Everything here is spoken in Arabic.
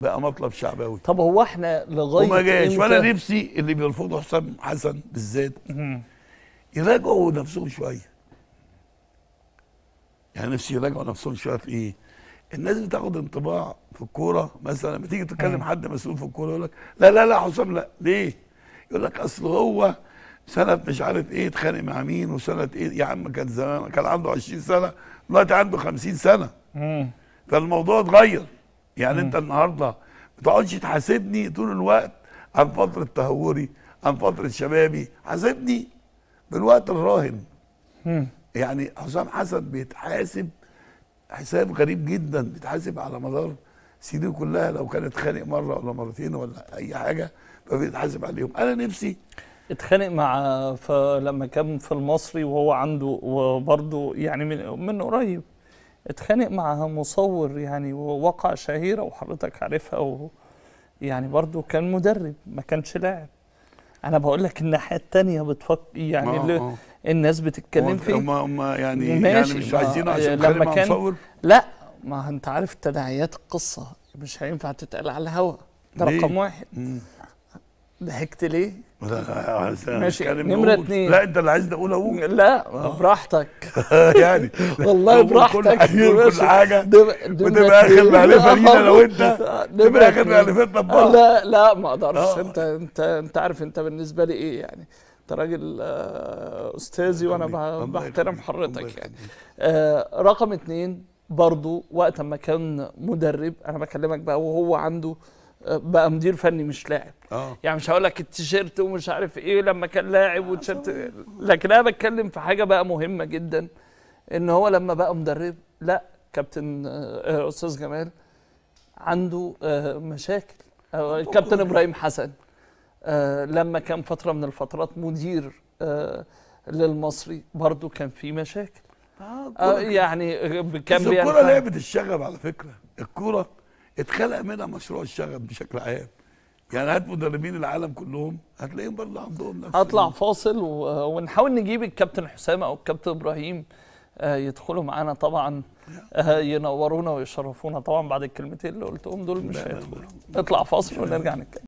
بقى مطلب شعبوي طب هو احنا لغايه وما جاش وانا نفسي اللي بيرفضوا حسام حسن بالذات يراجعوا نفسهم شويه يعني نفسي يراجعوا نفسهم شويه في ايه؟ الناس بتاخد انطباع في الكوره مثلا لما تيجي تتكلم حد مسؤول في الكوره يقول لك لا لا لا حسام لا ليه؟ يقول لك اصل هو سنه مش عارف ايه اتخانق مع مين وسنه ايه يا عم كان زمان كان عنده 20 سنه دلوقتي عنده 50 سنه فالموضوع اتغير يعني انت النهارده ما تقعدش تحاسبني طول الوقت عن فتره تهوري عن فتره شبابي حاسبني بالوقت الراهن يعني حسام حسن بيتحاسب حساب غريب جدا بيتحاسب على مدار سنين كلها لو كان اتخانق مره ولا مرتين ولا اي حاجه فبيتحاسب عليهم انا نفسي اتخانق مع لما كان في المصري وهو عنده وبرضه يعني من من قريب اتخانق مع مصور يعني ووقع شهيرة وحضرتك عارفها و يعني برضه كان مدرب ما كانش لاعب انا بقول لك الناحيه الثانيه بتفكر يعني اللي آه،, آه. الناس بتتكلم فيه هم هم يعني يعني مش عايزينه عشان لما كان مصور لا ما انت عارف تداعيات القصه مش هينفع تتقال على الهواء ده رقم واحد مم. ضحكت ليه؟ لا ماشي نمرة اتنين لا انت اللي عايزني اقول اقول لا آه. براحتك يعني والله براحتك كل, حاجه بتبقى اخر مألفة لينا لو انت تبقى اخر مألفتنا ببعض آه، لا لا ما اقدرش آه. انت انت انت عارف انت بالنسبه لي ايه يعني انت راجل استاذي وانا بحترم حضرتك يعني رقم اتنين برضو وقت ما كان مدرب انا بكلمك بقى وهو عنده بقى مدير فني مش لاعب أوه. يعني مش هقول لك التيشيرت ومش عارف ايه لما كان لاعب وتيشيرت لكن انا بتكلم في حاجه بقى مهمه جدا ان هو لما بقى مدرب لا كابتن آه، آه، استاذ جمال عنده آه، مشاكل كابتن ابراهيم حسن لما كان فتره من الفترات مدير للمصري برضه كان في مشاكل آه يعني كان بيعمل الكوره يعني لعبه الشغب على فكره الكوره اتخلق منها مشروع الشغب بشكل عام يعني هات مدربين العالم كلهم هتلاقيهم برضه عندهم نفس هطلع فاصل ونحاول نجيب الكابتن حسام او الكابتن ابراهيم آه، يدخلوا معانا طبعا آه، ينورونا ويشرفونا طبعا بعد الكلمتين اللي قلتهم دول مش هيدخلوا اطلع فاصل ونرجع نتكلم